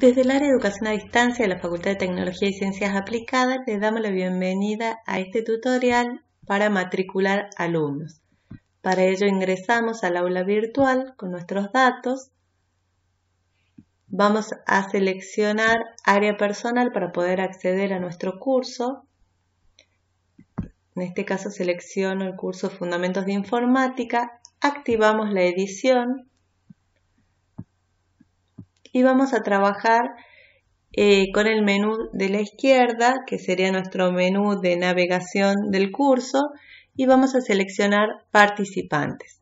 Desde el área de educación a distancia de la Facultad de Tecnología y Ciencias Aplicadas, les damos la bienvenida a este tutorial para matricular alumnos. Para ello ingresamos al aula virtual con nuestros datos. Vamos a seleccionar área personal para poder acceder a nuestro curso. En este caso selecciono el curso Fundamentos de Informática. Activamos la edición y vamos a trabajar eh, con el menú de la izquierda, que sería nuestro menú de navegación del curso, y vamos a seleccionar participantes.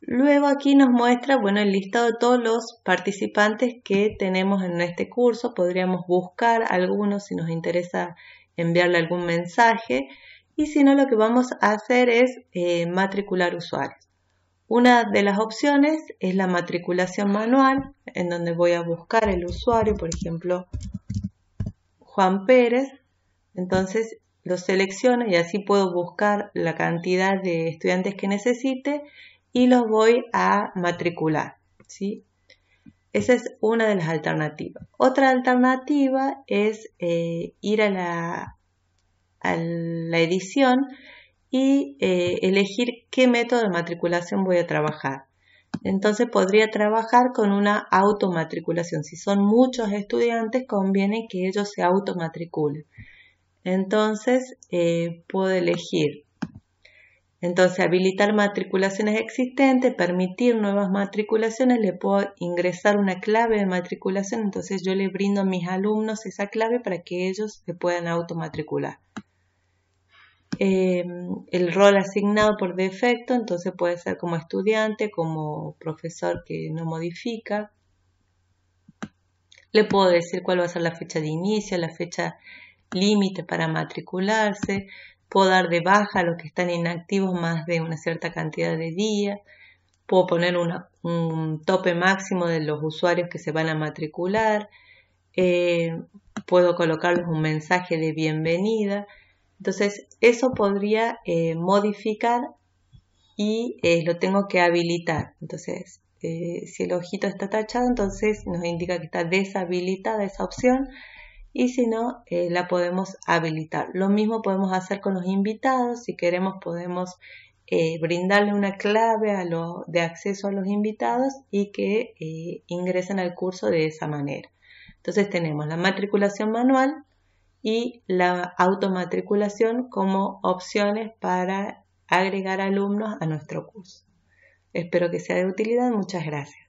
Luego aquí nos muestra, bueno, el listado de todos los participantes que tenemos en este curso. Podríamos buscar algunos si nos interesa enviarle algún mensaje. Y si no, lo que vamos a hacer es eh, matricular usuarios. Una de las opciones es la matriculación manual, en donde voy a buscar el usuario, por ejemplo, Juan Pérez. Entonces lo selecciono y así puedo buscar la cantidad de estudiantes que necesite y los voy a matricular. ¿sí? Esa es una de las alternativas. Otra alternativa es eh, ir a a la edición y eh, elegir qué método de matriculación voy a trabajar. Entonces podría trabajar con una automatriculación. Si son muchos estudiantes, conviene que ellos se automatriculen. Entonces eh, puedo elegir. Entonces habilitar matriculaciones existentes, permitir nuevas matriculaciones, le puedo ingresar una clave de matriculación, entonces yo le brindo a mis alumnos esa clave para que ellos se puedan automatricular. Em, el rol asignado por defecto, entonces puede ser como estudiante, como profesor que no modifica. Le puedo decir cuál va a ser la fecha de inicio, la fecha límite para matricularse, puedo dar de baja a los que están inactivos más de una cierta cantidad de días, puedo poner un tope máximo de los usuarios que se van a matricular, eh, puedo colocarles un mensaje de bienvenida, entonces, eso podría eh, modificar y eh, lo tengo que habilitar. Entonces, eh, si el ojito está tachado, entonces nos indica que está deshabilitada esa opción y si no, la podemos habilitar. Lo mismo podemos hacer con los invitados. Si queremos, podemos brindarle una clave de acceso a los invitados y que ingresen al curso de esa manera. Entonces tenemos la matriculación manual, y la automatriculación como opciones para agregar alumnos a nuestro curso. Espero que sea de utilidad. Muchas gracias.